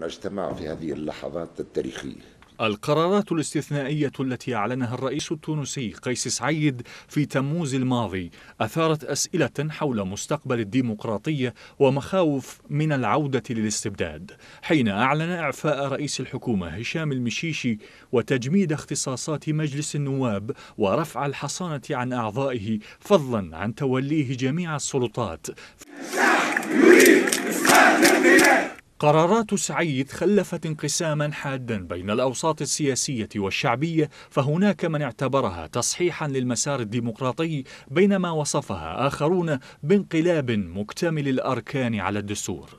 نجتمع في هذه اللحظات التاريخية القرارات الاستثنائية التي أعلنها الرئيس التونسي قيس سعيد في تموز الماضي أثارت أسئلة حول مستقبل الديمقراطية ومخاوف من العودة للاستبداد حين أعلن إعفاء رئيس الحكومة هشام المشيشي وتجميد اختصاصات مجلس النواب ورفع الحصانة عن أعضائه فضلا عن توليه جميع السلطات قرارات سعيد خلفت انقساما حادا بين الاوساط السياسيه والشعبيه فهناك من اعتبرها تصحيحا للمسار الديمقراطي بينما وصفها اخرون بانقلاب مكتمل الاركان على الدستور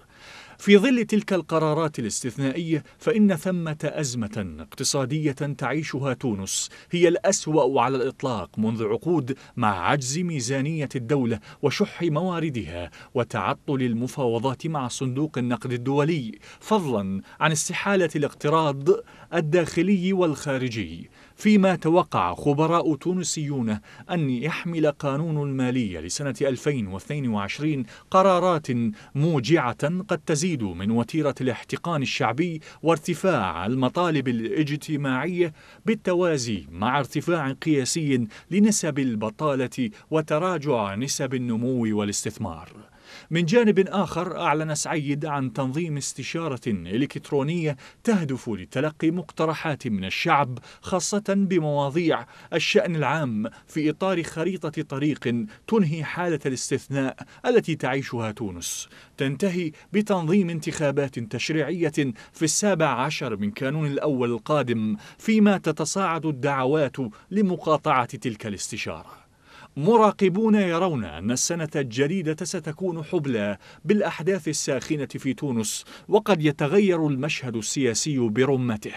في ظل تلك القرارات الاستثنائية فإن ثمة أزمة اقتصادية تعيشها تونس هي الأسوأ على الإطلاق منذ عقود مع عجز ميزانية الدولة وشح مواردها وتعطل المفاوضات مع صندوق النقد الدولي فضلا عن استحالة الاقتراض الداخلي والخارجي فيما توقع خبراء تونسيون أن يحمل قانون المالية لسنة 2022 قرارات موجعة قد تزيد من وتيرة الاحتقان الشعبي وارتفاع المطالب الاجتماعية بالتوازي مع ارتفاع قياسي لنسب البطالة وتراجع نسب النمو والاستثمار من جانب آخر أعلن سعيد عن تنظيم استشارة إلكترونية تهدف لتلقي مقترحات من الشعب خاصة بمواضيع الشأن العام في إطار خريطة طريق تنهي حالة الاستثناء التي تعيشها تونس تنتهي بتنظيم انتخابات تشريعية في السابع عشر من كانون الأول القادم فيما تتصاعد الدعوات لمقاطعة تلك الاستشارة مراقبون يرون أن السنة الجديدة ستكون حبلى بالأحداث الساخنة في تونس وقد يتغير المشهد السياسي برمته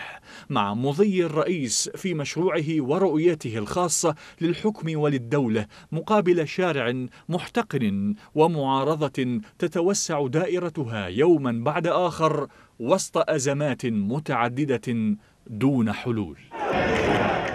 مع مضي الرئيس في مشروعه ورؤيته الخاصة للحكم وللدولة مقابل شارع محتقن ومعارضة تتوسع دائرتها يوما بعد آخر وسط أزمات متعددة دون حلول